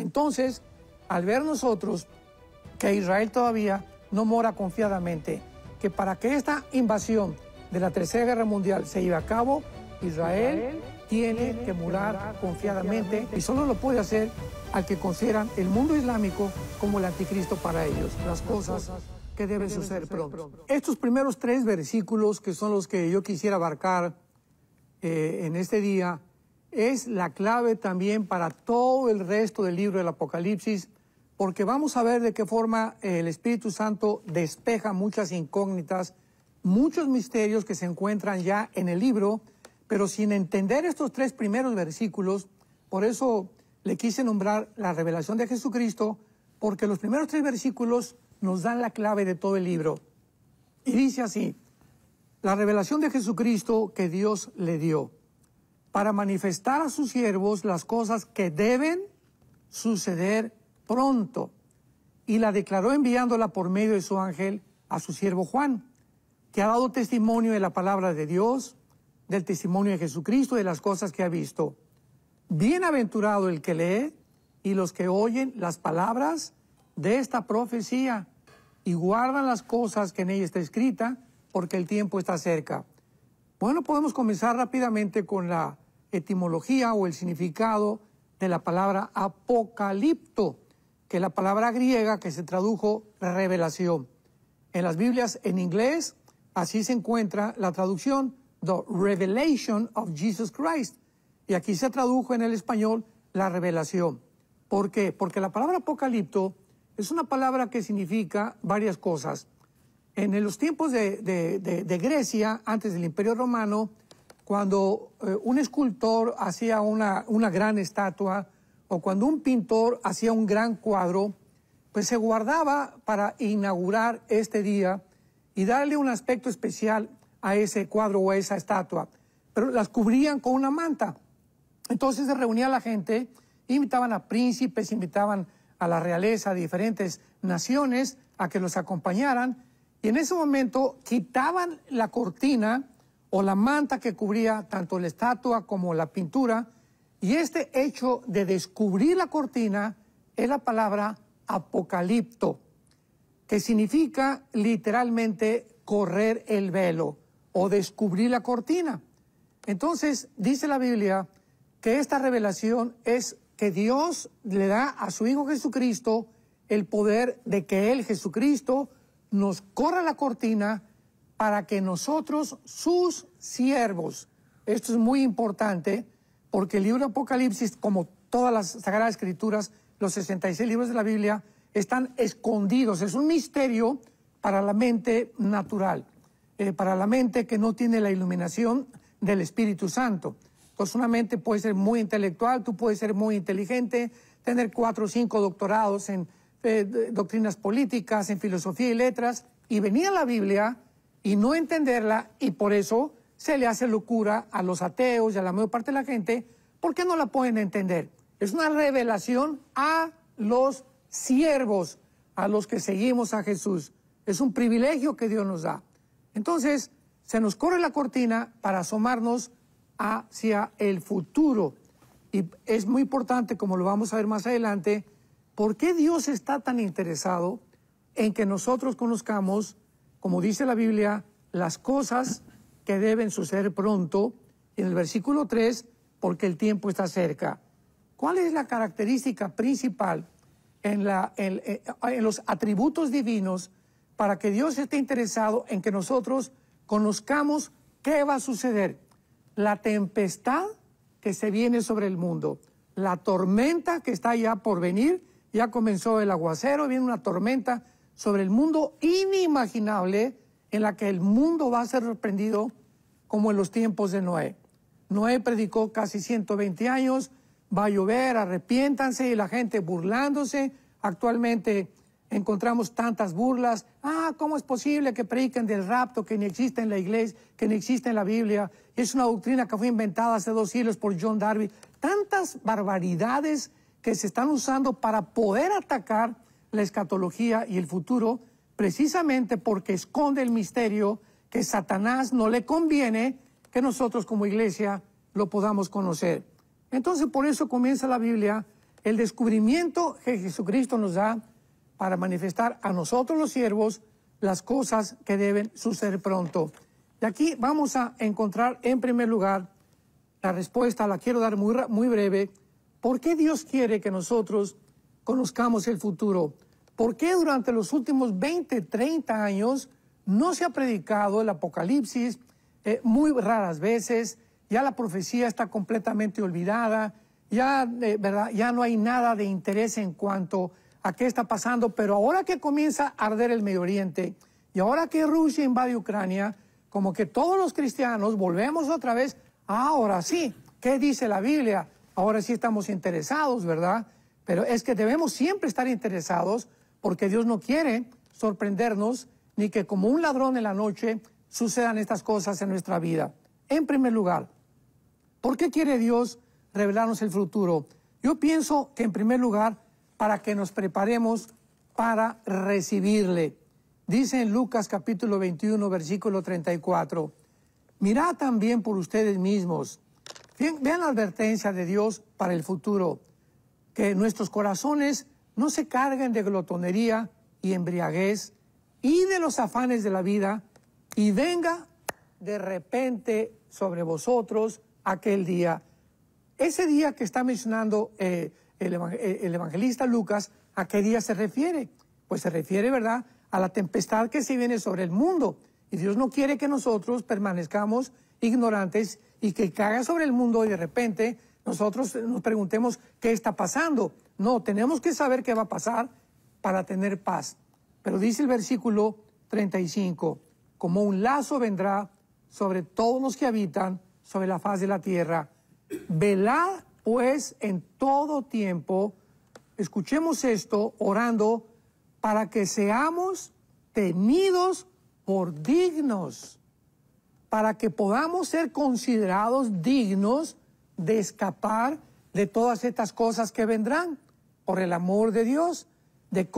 Entonces, al ver nosotros que Israel todavía no mora confiadamente, que para que esta invasión de la Tercera Guerra Mundial se lleve a cabo, Israel, tiene, que morar confiadamente, y solo lo puede hacer al que consideran el mundo islámico como el anticristo para ellos. Las cosas que deben, suceder pronto. Estos primeros tres versículos, que son los que yo quisiera abarcar eh, en este día, es la clave también para todo el resto del libro del Apocalipsis, porque vamos a ver de qué forma el Espíritu Santo despeja muchas incógnitas, muchos misterios que se encuentran ya en el libro, pero sin entender estos tres primeros versículos, por eso le quise nombrar la revelación de Jesucristo, porque los primeros tres versículos nos dan la clave de todo el libro. Y dice así, la revelación de Jesucristo que Dios le dio para manifestar a sus siervos las cosas que deben suceder pronto. Y la declaró enviándola por medio de su ángel a su siervo Juan, que ha dado testimonio de la palabra de Dios, del testimonio de Jesucristo, de las cosas que ha visto. Bienaventurado el que lee y los que oyen las palabras de esta profecía y guardan las cosas que en ella está escrita, porque el tiempo está cerca. Bueno, podemos comenzar rápidamente con la etimología o el significado de la palabra apocalipto, que es la palabra griega que se tradujo revelación. En las Biblias en inglés, así se encuentra la traducción The Revelation of Jesus Christ. Y aquí se tradujo en el español la revelación. ¿Por qué? Porque la palabra apocalipto es una palabra que significa varias cosas. En los tiempos de, de Grecia, antes del Imperio Romano, cuando eh, un escultor hacía una, una gran estatua o cuando un pintor hacía un gran cuadro, pues se guardaba para inaugurar este día y darle un aspecto especial a ese cuadro o a esa estatua. Pero las cubrían con una manta. Entonces se reunía la gente, invitaban a príncipes, invitaban a la realeza ...a diferentes naciones a que los acompañaran. Y en ese momento quitaban la cortina o la manta que cubría tanto la estatua como la pintura, y este hecho de descubrir la cortina es la palabra apocalipto, que significa literalmente correr el velo o descubrir la cortina. Entonces dice la Biblia que esta revelación es que Dios le da a su Hijo Jesucristo el poder de que Él, Jesucristo, nos corra la cortina para que nosotros, sus siervos, esto es muy importante, porque el libro de Apocalipsis, como todas las Sagradas Escrituras, los 66 libros de la Biblia, están escondidos. Es un misterio para la mente natural, eh, para la mente que no tiene la iluminación del Espíritu Santo. Entonces pues una mente puede ser muy intelectual, tú puedes ser muy inteligente, tener cuatro o cinco doctorados en eh, doctrinas políticas, en filosofía y letras, y venir a la Biblia y no entenderla y por eso se le hace locura a los ateos y a la mayor parte de la gente porque no la pueden entender. Es una revelación a los siervos, a los que seguimos a Jesús. Es un privilegio que Dios nos da. Entonces, se nos corre la cortina para asomarnos hacia el futuro. Y es muy importante, como lo vamos a ver más adelante, por qué Dios está tan interesado en que nosotros conozcamos como dice la Biblia, las cosas que deben suceder pronto, en el versículo 3, porque el tiempo está cerca. ¿Cuál es la característica principal en, eh, en los atributos divinos para que Dios esté interesado en que nosotros conozcamos qué va a suceder? La tempestad que se viene sobre el mundo, la tormenta que está ya por venir, ya comenzó el aguacero, viene una tormenta sobre el mundo inimaginable en la que el mundo va a ser sorprendido como en los tiempos de Noé. Noé predicó casi 120 años, va a llover, arrepiéntanse y la gente burlándose. Actualmente encontramos tantas burlas. Ah, ¿cómo es posible que prediquen del rapto que ni existe en la iglesia, que ni existe en la Biblia? Es una doctrina que fue inventada hace dos siglos por John Darby. Tantas barbaridades que se están usando para poder atacar la escatología y el futuro precisamente porque esconde el misterio que Satanás no le conviene que nosotros como iglesia lo podamos conocer. Entonces por eso comienza la Biblia el descubrimiento que Jesucristo nos da para manifestar a nosotros los siervos las cosas que deben suceder pronto. Y aquí vamos a encontrar en primer lugar la respuesta, la quiero dar muy, muy breve, ¿por qué Dios quiere que nosotros conozcamos el futuro. ¿Por qué durante los últimos 20, 30 años no se ha predicado el Apocalipsis? Eh, muy raras veces, ya la profecía está completamente olvidada, ya, eh, ¿verdad? ya no hay nada de interés en cuanto a qué está pasando, pero ahora que comienza a arder el Medio Oriente y ahora que Rusia invade Ucrania, como que todos los cristianos volvemos otra vez, ah, ahora sí, ¿qué dice la Biblia? Ahora sí estamos interesados, ¿verdad? Pero es que debemos siempre estar interesados porque Dios no quiere sorprendernos ni que como un ladrón en la noche sucedan estas cosas en nuestra vida. En primer lugar, ¿por qué quiere Dios revelarnos el futuro? Yo pienso que en primer lugar, para que nos preparemos para recibirle. Dice en Lucas capítulo 21, versículo 34, mirad también por ustedes mismos. Vean la advertencia de Dios para el futuro que nuestros corazones no se carguen de glotonería y embriaguez y de los afanes de la vida, y venga de repente sobre vosotros aquel día. Ese día que está mencionando eh, el, eh, el evangelista Lucas, ¿a qué día se refiere? Pues se refiere, ¿verdad?, a la tempestad que se viene sobre el mundo. Y Dios no quiere que nosotros permanezcamos ignorantes y que caiga sobre el mundo y de repente nosotros nos preguntemos qué está pasando. No, tenemos que saber qué va a pasar para tener paz. Pero dice el versículo 35, como un lazo vendrá sobre todos los que habitan sobre la faz de la tierra. Velad pues en todo tiempo, escuchemos esto orando para que seamos tenidos por dignos, para que podamos ser considerados dignos de escapar de todas estas cosas que vendrán, por el amor de Dios. ¿De,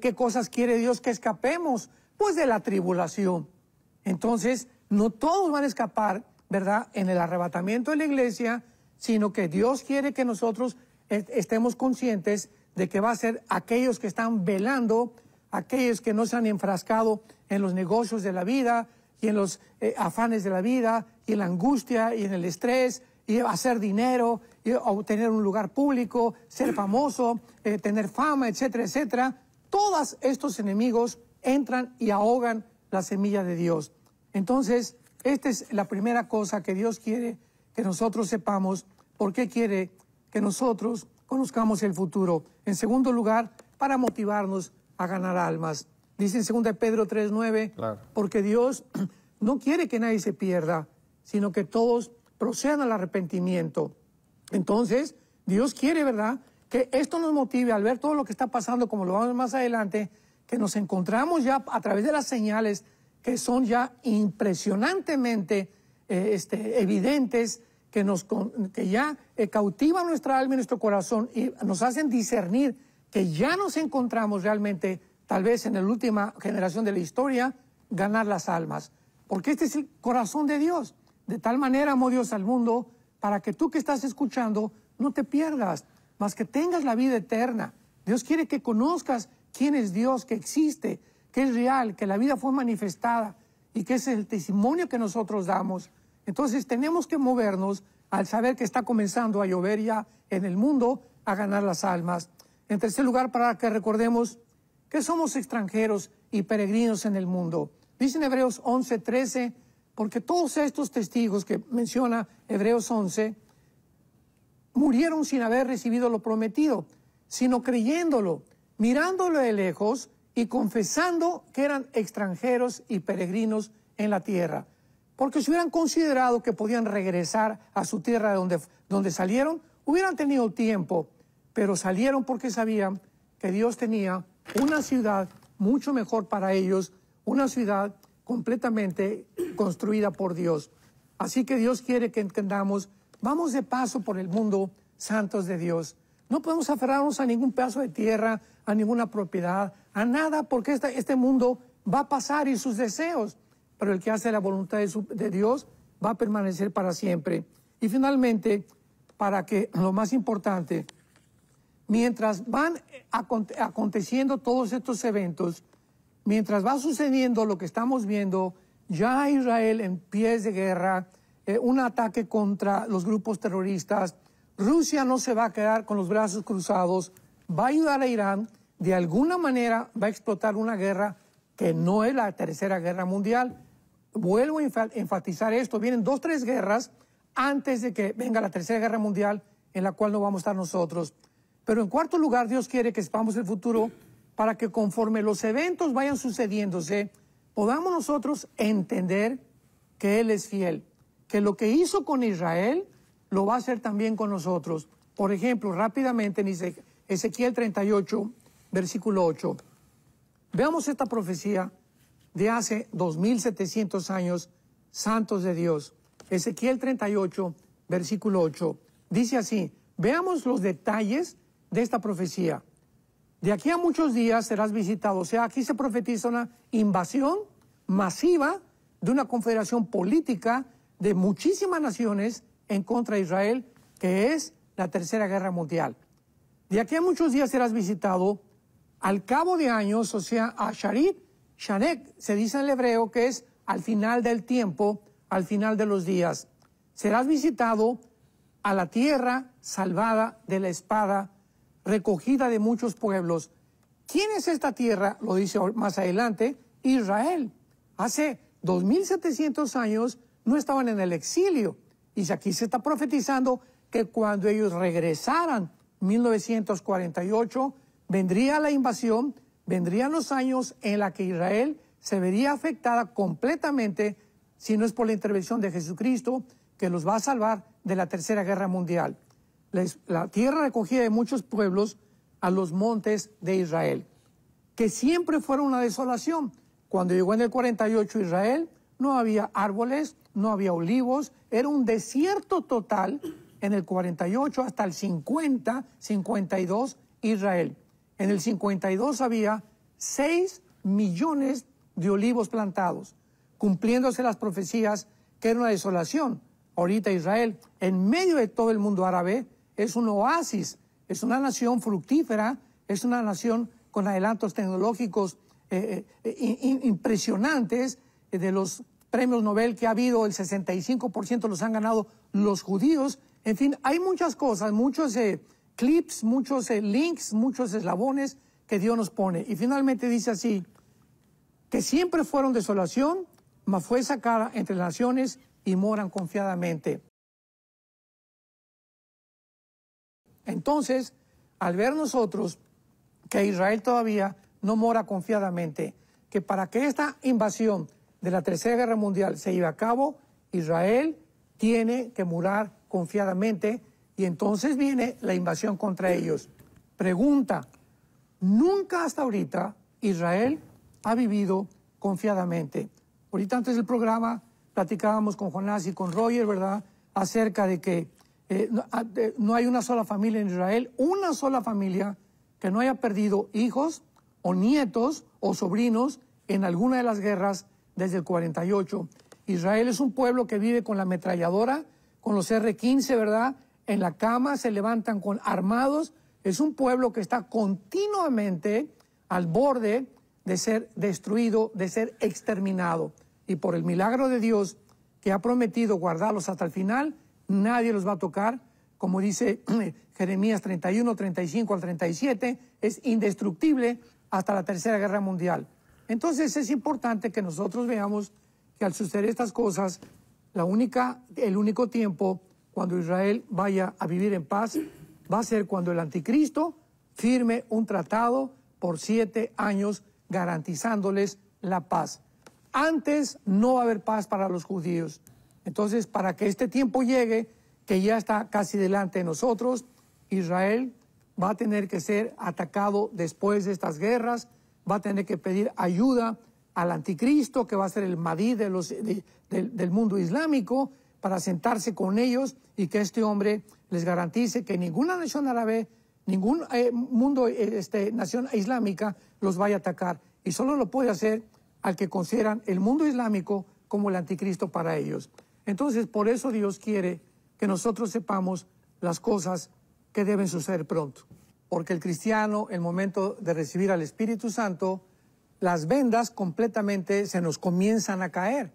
qué cosas quiere Dios que escapemos? Pues de la tribulación. Entonces, no todos van a escapar, ¿verdad?, en el arrebatamiento de la iglesia, sino que Dios quiere que nosotros estemos conscientes de que va a ser aquellos que están velando, aquellos que no se han enfrascado en los negocios de la vida y en los eh, afanes de la vida y en la angustia y en el estrés y hacer dinero, y obtener un lugar público, ser famoso, eh, tener fama, etcétera, etcétera. Todos estos enemigos entran y ahogan la semilla de Dios. Entonces, esta es la primera cosa que Dios quiere que nosotros sepamos, porque quiere que nosotros conozcamos el futuro. En segundo lugar, para motivarnos a ganar almas. Dice en 2 Pedro 3:9, porque Dios no quiere que nadie se pierda, sino que todos procedan al arrepentimiento. Entonces, Dios quiere, ¿verdad? Que esto nos motive al ver todo lo que está pasando, como lo vamos más adelante, que nos encontramos ya a través de las señales que son ya impresionantemente eh, este, evidentes, que, nos, que ya eh, cautivan nuestra alma y nuestro corazón y nos hacen discernir que ya nos encontramos realmente, tal vez en la última generación de la historia, ganar las almas. Porque este es el corazón de Dios. De tal manera amó Dios al mundo para que tú que estás escuchando no te pierdas, mas que tengas la vida eterna. Dios quiere que conozcas quién es Dios, que existe, que es real, que la vida fue manifestada y que es el testimonio que nosotros damos. Entonces tenemos que movernos al saber que está comenzando a llover ya en el mundo a ganar las almas. En tercer lugar, para que recordemos que somos extranjeros y peregrinos en el mundo. Dice en Hebreos 11, 13, porque todos estos testigos que menciona Hebreos 11 murieron sin haber recibido lo prometido, sino creyéndolo, mirándolo de lejos y confesando que eran extranjeros y peregrinos en la tierra. Porque si hubieran considerado que podían regresar a su tierra de donde, donde salieron, hubieran tenido tiempo, pero salieron porque sabían que Dios tenía una ciudad mucho mejor para ellos, una ciudad completamente construida por Dios. Así que Dios quiere que entendamos, vamos de paso por el mundo santos de Dios. No podemos aferrarnos a ningún pedazo de tierra, a ninguna propiedad, a nada, porque este, mundo va a pasar y sus deseos. Pero el que hace la voluntad de Dios va a permanecer para siempre. Y finalmente, para que lo más importante, mientras van aconteciendo todos estos eventos, mientras va sucediendo lo que estamos viendo, ya Israel en pies de guerra, eh, un ataque contra los grupos terroristas, Rusia no se va a quedar con los brazos cruzados, va a ayudar a Irán, de alguna manera va a explotar una guerra que no es la tercera guerra mundial. Vuelvo a enfatizar esto, vienen dos, tres guerras antes de que venga la tercera guerra mundial en la cual no vamos a estar nosotros. Pero en cuarto lugar, Dios quiere que sepamos el futuro para que conforme los eventos vayan sucediéndose, podamos nosotros entender que Él es fiel, que lo que hizo con Israel lo va a hacer también con nosotros. Por ejemplo, rápidamente en Ezequiel 38, versículo 8, veamos esta profecía de hace 2700 años, santos de Dios. Ezequiel 38, versículo 8, dice así, veamos los detalles de esta profecía de aquí a muchos días serás visitado. O sea, aquí se profetiza una invasión masiva de una confederación política de muchísimas naciones en contra de Israel, que es la Tercera Guerra Mundial. De aquí a muchos días serás visitado. Al cabo de años, o sea, a Sharit, Shanek, se dice en el hebreo que es al final del tiempo, al final de los días. Serás visitado a la tierra salvada de la espada recogida de muchos pueblos. ¿Quién es esta tierra? Lo dice más adelante, Israel. Hace 2700 años no estaban en el exilio. Y aquí se está profetizando que cuando ellos regresaran, 1948, vendría la invasión, vendrían los años en la que Israel se vería afectada completamente si no es por la intervención de Jesucristo que los va a salvar de la Tercera Guerra Mundial la tierra recogida de muchos pueblos a los montes de Israel, que siempre fueron una desolación. Cuando llegó en el 48 Israel, no había árboles, no había olivos, era un desierto total en el 48 hasta el 50, 52 Israel. En el 52 había 6 millones de olivos plantados, cumpliéndose las profecías que era una desolación. Ahorita Israel, en medio de todo el mundo árabe, es un oasis, es una nación fructífera, es una nación con adelantos tecnológicos eh, eh, eh, impresionantes de los premios Nobel que ha habido, el 65% los han ganado los judíos. En fin, hay muchas cosas, muchos clips, muchos links, muchos eslabones que Dios nos pone. Y finalmente dice así, que siempre fueron desolación, mas fue sacada entre naciones y moran confiadamente. Entonces, al ver nosotros que Israel todavía no mora confiadamente, que para que esta invasión de la Tercera Guerra Mundial se lleve a cabo, Israel tiene que morar confiadamente y entonces viene la invasión contra ellos. Pregunta, nunca hasta ahorita Israel ha vivido confiadamente. Ahorita antes del programa platicábamos con Jonás y con Roger, ¿verdad?, acerca de que eh, no, ah, no hay una sola familia en Israel, una sola familia que no haya perdido hijos o nietos o sobrinos en alguna de las guerras desde el 48. Israel es un pueblo que vive con la ametralladora, con los R-15, ¿verdad? En la cama se levantan con armados. Es un pueblo que está continuamente al borde de ser destruido, de ser exterminado. Y por el milagro de Dios que ha prometido guardarlos hasta el final, nadie los va a tocar. Como dice Jeremías 31, 35 al 37, es indestructible hasta la Tercera Guerra Mundial. Entonces es importante que nosotros veamos que al suceder estas cosas, la única, el único tiempo cuando Israel vaya a vivir en paz va a ser cuando el anticristo firme un tratado por siete años garantizándoles la paz. Antes no va a haber paz para los judíos. Entonces, para que este tiempo llegue, que ya está casi delante de nosotros, Israel va a tener que ser atacado después de estas guerras, va a tener que pedir ayuda al anticristo, que va a ser el Madí del mundo islámico, para sentarse con ellos y que este hombre les garantice que ninguna nación árabe, ningún eh, mundo, eh, este, nación islámica los vaya a atacar. Y solo lo puede hacer al que consideran el mundo islámico como el anticristo para ellos. Entonces, por eso Dios quiere que nosotros sepamos las cosas que deben suceder pronto. Porque el cristiano, el momento de recibir al Espíritu Santo, las vendas completamente se nos comienzan a caer.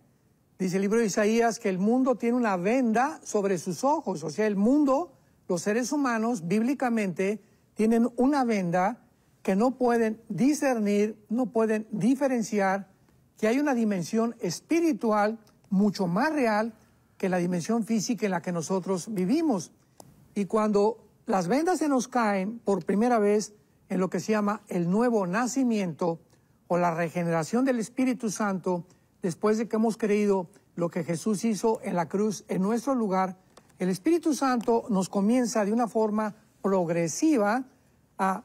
Dice el libro de Isaías que el mundo tiene una venda sobre sus ojos, o sea, el mundo, los seres humanos, bíblicamente, tienen una venda que no pueden discernir, no pueden diferenciar, que hay una dimensión espiritual mucho más real que la dimensión física en la que nosotros vivimos. Y cuando las vendas se nos caen por primera vez en lo que se llama el nuevo nacimiento o la regeneración del Espíritu Santo, después de que hemos creído lo que Jesús hizo en la cruz en nuestro lugar, el Espíritu Santo nos comienza de una forma progresiva a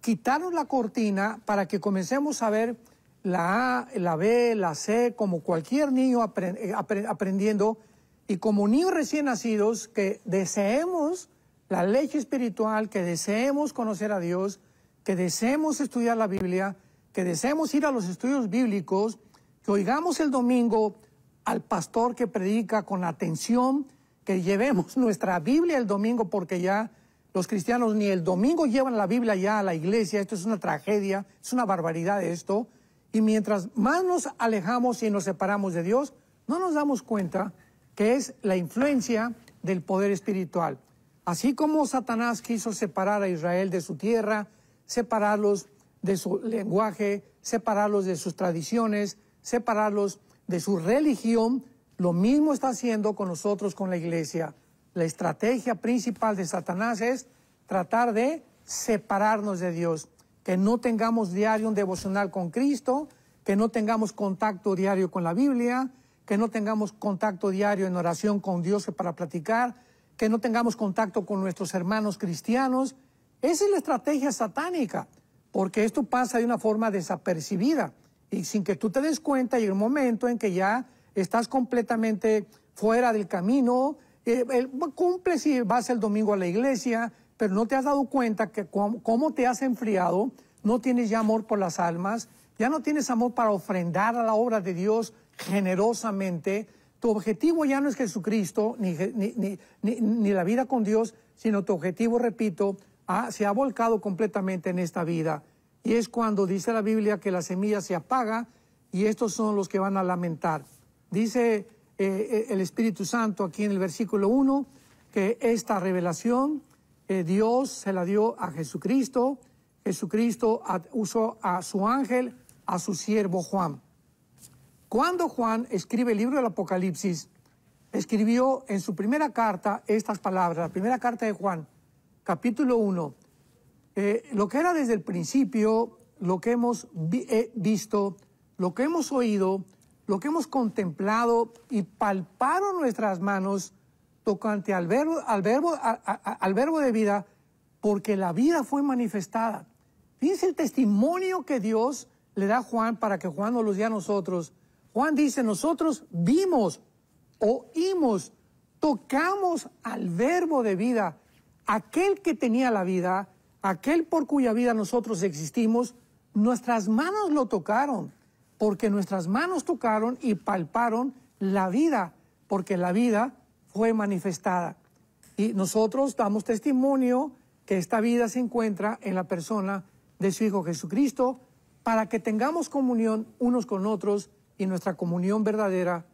quitarnos la cortina para que comencemos a ver la A, la B, la C, como cualquier niño eh, aprendiendo, y como niños recién nacidos que deseemos la leche espiritual, que deseemos conocer a Dios, que deseemos estudiar la Biblia, que deseemos ir a los estudios bíblicos, que oigamos el domingo al pastor que predica con atención, que llevemos nuestra Biblia el domingo porque ya los cristianos ni el domingo llevan la Biblia ya a la iglesia, esto es una tragedia, es una barbaridad esto. Y mientras más nos alejamos y nos separamos de Dios, no nos damos cuenta que es la influencia del poder espiritual. Así como Satanás quiso separar a Israel de su tierra, separarlos de su lenguaje, separarlos de sus tradiciones, separarlos de su religión, lo mismo está haciendo con nosotros, con la iglesia. La estrategia principal de Satanás es tratar de separarnos de Dios que no tengamos diario un devocional con Cristo, que no tengamos contacto diario con la Biblia, que no tengamos contacto diario en oración con Dios para platicar, que no tengamos contacto con nuestros hermanos cristianos. Esa es la estrategia satánica, porque esto pasa de una forma desapercibida y sin que tú te des cuenta y un momento en que ya estás completamente fuera del camino, eh, cumples y vas el domingo a la iglesia, pero no te has dado cuenta que cómo te has enfriado, no tienes ya amor por las almas, ya no tienes amor para ofrendar a la obra de Dios generosamente. Tu objetivo ya no es Jesucristo ni, la vida con Dios, sino tu objetivo, repito, se ha volcado completamente en esta vida. Y es cuando dice la Biblia que la semilla se apaga y estos son los que van a lamentar. Dice eh, eh, el Espíritu Santo aquí en el versículo 1 que esta revelación eh, Dios se la dio a Jesucristo, Jesucristo usó a su ángel, a su siervo Juan. Cuando Juan escribe el libro del Apocalipsis, escribió en su primera carta estas palabras, la primera carta de Juan, capítulo 1, eh, lo que era desde el principio, lo que hemos eh, visto, lo que hemos oído, lo que hemos contemplado y palparon nuestras manos tocante al verbo, al verbo, al verbo de vida, porque la vida fue manifestada. Fíjense el testimonio que Dios le da a Juan para que Juan nos lo dé a nosotros. Juan dice, nosotros vimos, oímos, tocamos al verbo de vida, aquel que tenía la vida, aquel por cuya vida nosotros existimos, nuestras manos lo tocaron, porque nuestras manos tocaron y palparon la vida, porque la vida fue manifestada. Y nosotros damos testimonio que esta vida se encuentra en la persona de su Hijo Jesucristo para que tengamos comunión unos con otros y nuestra comunión verdadera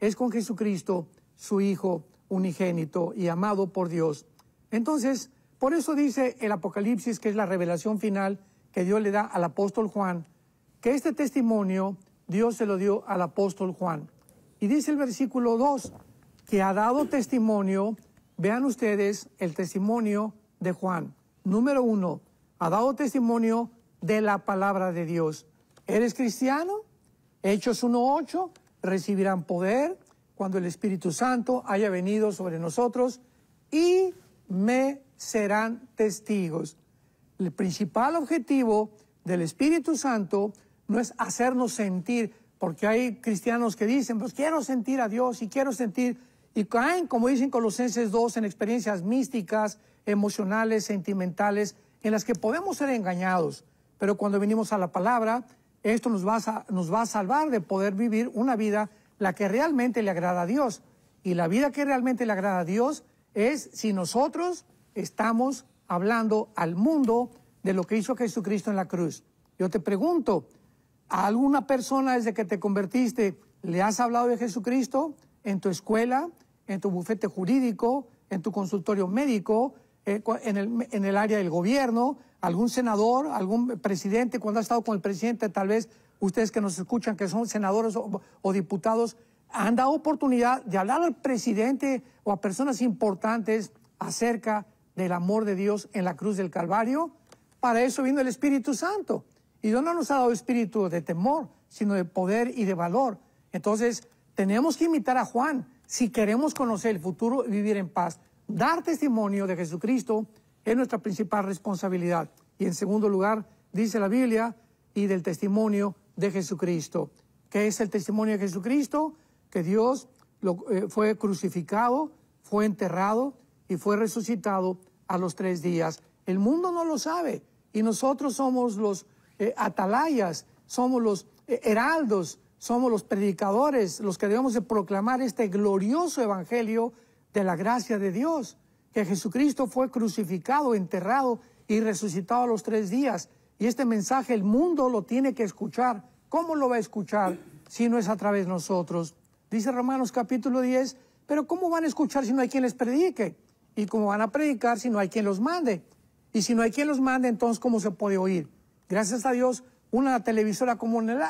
es con Jesucristo, su Hijo unigénito y amado por Dios. Entonces, por eso dice el Apocalipsis, que es la revelación final que Dios le da al apóstol Juan, que este testimonio Dios se lo dio al apóstol Juan. Y dice el versículo 2, que ha dado testimonio, vean ustedes el testimonio de Juan. Número uno, ha dado testimonio de la palabra de Dios. ¿Eres cristiano? Hechos 1.8, recibirán poder cuando el Espíritu Santo haya venido sobre nosotros y me serán testigos. El principal objetivo del Espíritu Santo no es hacernos sentir, porque hay cristianos que dicen, pues quiero sentir a Dios y quiero sentir y caen, como dicen Colosenses 2, en experiencias místicas, emocionales, sentimentales, en las que podemos ser engañados. Pero cuando venimos a la palabra, esto nos va, a, nos va a salvar de poder vivir una vida la que realmente le agrada a Dios. Y la vida que realmente le agrada a Dios es si nosotros estamos hablando al mundo de lo que hizo Jesucristo en la cruz. Yo te pregunto, ¿a alguna persona desde que te convertiste le has hablado de Jesucristo en tu escuela, en tu bufete jurídico, en tu consultorio médico, eh, en, el, área del gobierno, algún senador, algún presidente, cuando ha estado con el presidente, tal vez ustedes que nos escuchan, que son senadores o, o, diputados, han dado oportunidad de hablar al presidente o a personas importantes acerca del amor de Dios en la cruz del Calvario. Para eso vino el Espíritu Santo. Y Dios no nos ha dado espíritu de temor, sino de poder y de valor. Entonces, tenemos que imitar a Juan si queremos conocer el futuro y vivir en paz, dar testimonio de Jesucristo es nuestra principal responsabilidad. Y en segundo lugar, dice la Biblia, y del testimonio de Jesucristo. ¿Qué es el testimonio de Jesucristo? Que Dios eh, fue crucificado, fue enterrado y fue resucitado a los tres días. El mundo no lo sabe y nosotros somos los eh, atalayas, somos los eh, heraldos somos los predicadores los que debemos de proclamar este glorioso evangelio de la gracia de Dios, que Jesucristo fue crucificado, enterrado y resucitado a los tres días. Y este mensaje el mundo lo tiene que escuchar. ¿Cómo lo va a escuchar si no es a través de nosotros? Dice Romanos capítulo 10, pero ¿cómo van a escuchar si no hay quien les predique? ¿Y cómo van a predicar si no hay quien los mande? Y si no hay quien los mande, entonces ¿cómo se puede oír? Gracias a Dios, una televisora como en, el,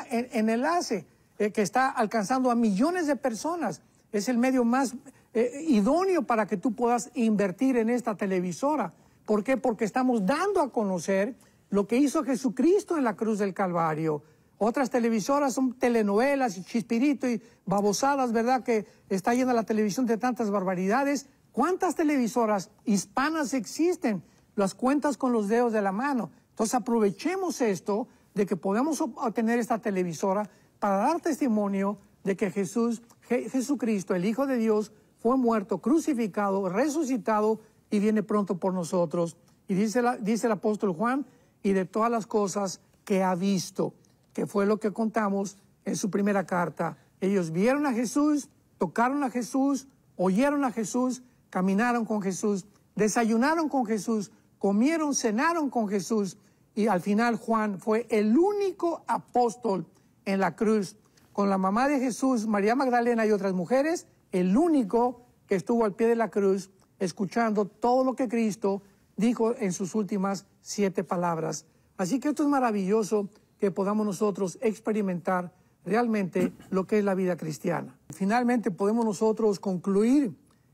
Enlace eh, que está alcanzando a millones de personas. Es el medio más eh, idóneo para que tú puedas invertir en esta televisora. ¿Por qué? Porque estamos dando a conocer lo que hizo Jesucristo en la cruz del Calvario. Otras televisoras son telenovelas y chispirito y babosadas, ¿verdad? Que está llena la televisión de tantas barbaridades. ¿Cuántas televisoras hispanas existen? Las cuentas con los dedos de la mano. Entonces aprovechemos esto de que podemos obtener esta televisora para dar testimonio de que Jesús, Jesucristo, el Hijo de Dios, fue muerto, crucificado, resucitado y viene pronto por nosotros. Y dice, dice el apóstol Juan, y de todas las cosas que ha visto, que fue lo que contamos en su primera carta. Ellos vieron a Jesús, tocaron a Jesús, oyeron a Jesús, caminaron con Jesús, desayunaron con Jesús, comieron, cenaron con Jesús. Y al final Juan fue el único apóstol en la cruz con la mamá de Jesús, María Magdalena y otras mujeres, el único que estuvo al pie de la cruz escuchando todo lo que Cristo dijo en sus últimas siete palabras. Así que esto es maravilloso que podamos nosotros experimentar realmente lo que es la vida cristiana. Finalmente podemos nosotros concluir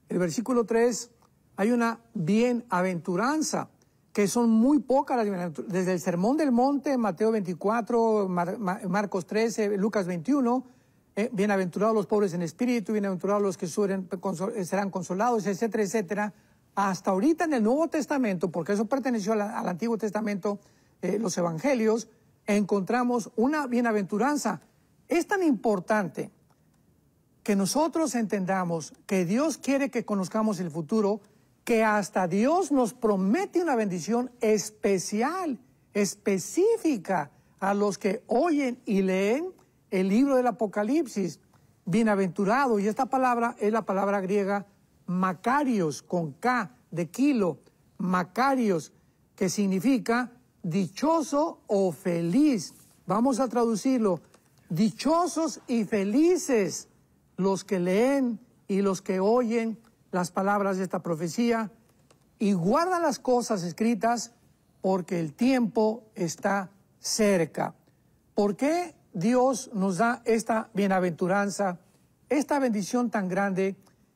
el versículo 3, hay una bienaventuranza que son muy pocas las Desde el Sermón del Monte, Mateo 24, Marcos 13, Lucas 21, eh, bienaventurados los pobres en espíritu, bienaventurados los que eh, serán consolados, etcétera, etcétera. Hasta ahorita en el Nuevo Testamento, porque eso perteneció al Antiguo Testamento, eh, los Evangelios, encontramos una bienaventuranza. Es tan importante que nosotros entendamos que Dios quiere que conozcamos el futuro que hasta Dios nos promete una bendición especial, específica a los que oyen y leen el libro del Apocalipsis. Bienaventurado, y esta palabra es la palabra griega makarios, con K de kilo, Makarios, que significa dichoso o feliz. Vamos a traducirlo, dichosos y felices los que leen y los que oyen las palabras de esta profecía y guarda las cosas escritas porque el tiempo está cerca. ¿Por qué Dios nos da esta bienaventuranza, esta bendición tan grande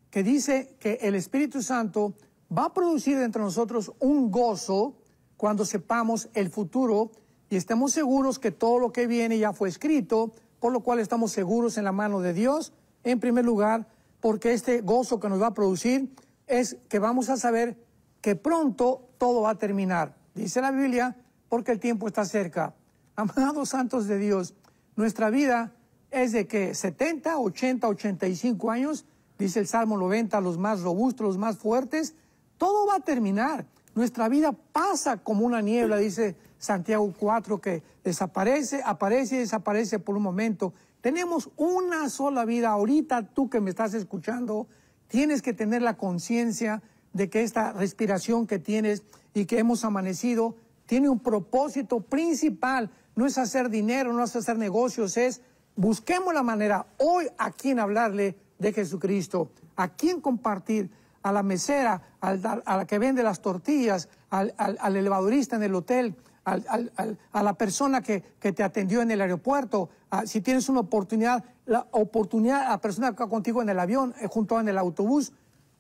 que dice que el Espíritu Santo va a producir entre nosotros un gozo cuando sepamos el futuro y estemos seguros que todo lo que viene ya fue escrito, por lo cual estamos seguros en la mano de Dios, en primer lugar, porque este gozo que nos va a producir es que vamos a saber que pronto todo va a terminar. Dice la Biblia, porque el tiempo está cerca. Amados santos de Dios, nuestra vida es de que 70, 80, 85 años, dice el Salmo 90, los más robustos, los más fuertes, todo va a terminar. Nuestra vida pasa como una niebla, dice Santiago 4, que desaparece, aparece y desaparece por un momento. Tenemos una sola vida. Ahorita tú que me estás escuchando, tienes que tener la conciencia de que esta respiración que tienes y que hemos amanecido tiene un propósito principal. No es hacer dinero, no es hacer negocios, es busquemos la manera hoy a quién hablarle de Jesucristo, a quién compartir, a la mesera, a la que vende las tortillas, al, al, al elevadorista en el hotel, a la persona que, te atendió en el aeropuerto, ah, si tienes una oportunidad, la oportunidad a la persona que está contigo en el avión, eh, junto en el autobús.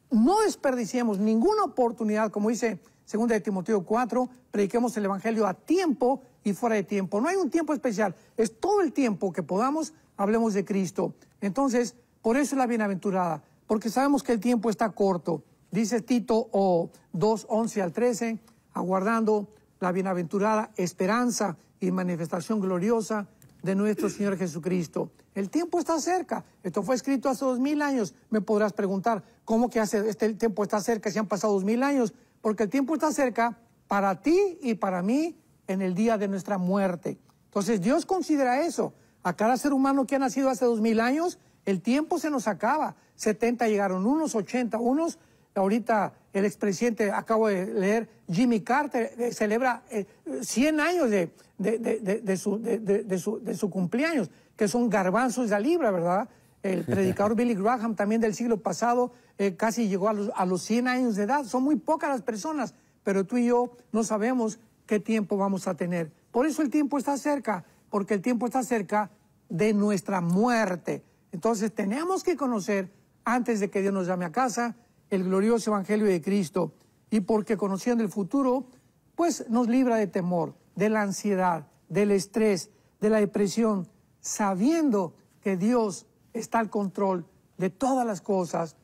No desperdiciemos ninguna oportunidad, como dice 2 de Timoteo 4, prediquemos el Evangelio a tiempo y fuera de tiempo. No hay un tiempo especial, es todo el tiempo que podamos, hablemos de Cristo. Entonces, por eso es la bienaventurada, porque sabemos que el tiempo está corto. Dice Tito 2, 11 al 13, aguardando la bienaventurada esperanza y manifestación gloriosa de nuestro Señor Jesucristo. El tiempo está cerca. Esto fue escrito hace dos mil años. Me podrás preguntar, ¿cómo que hace este tiempo está cerca si han pasado dos mil años? Porque el tiempo está cerca para ti y para mí en el día de nuestra muerte. Entonces Dios considera eso. A cada ser humano que ha nacido hace dos mil años, el tiempo se nos acaba. 70 llegaron unos, 80 unos, ahorita el expresidente, acabo de leer, Jimmy Carter, eh, celebra 100 eh, años de, su, de su cumpleaños, que son garbanzos de libra, ¿verdad? El predicador Billy Graham también del siglo pasado eh, casi llegó a los, a los 100 años de edad. Son muy pocas las personas, pero tú y yo no sabemos qué tiempo vamos a tener. Por eso el tiempo está cerca, porque el tiempo está cerca de nuestra muerte. Entonces tenemos que conocer antes de que Dios nos llame a casa el glorioso Evangelio de Cristo y porque conociendo el futuro, pues nos libra de temor, de la ansiedad, del estrés, de la depresión, sabiendo que Dios está al control de todas las cosas.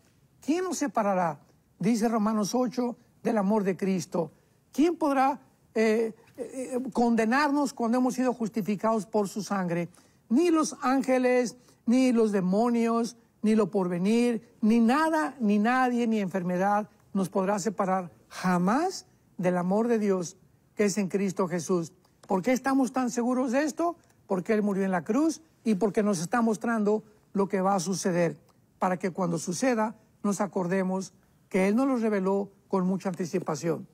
¿Quién nos separará? Dice Romanos 8 del amor de Cristo. ¿Quién podrá eh, eh, condenarnos cuando hemos sido justificados por su sangre? Ni los ángeles, ni los demonios, ni lo porvenir, ni nada, ni nadie, ni enfermedad nos podrá separar jamás del amor de Dios que es en Cristo Jesús. ¿Por qué estamos tan seguros de esto? Porque Él murió en la cruz y porque nos está mostrando lo que va a suceder, para que cuando suceda nos acordemos que Él nos lo reveló con mucha anticipación.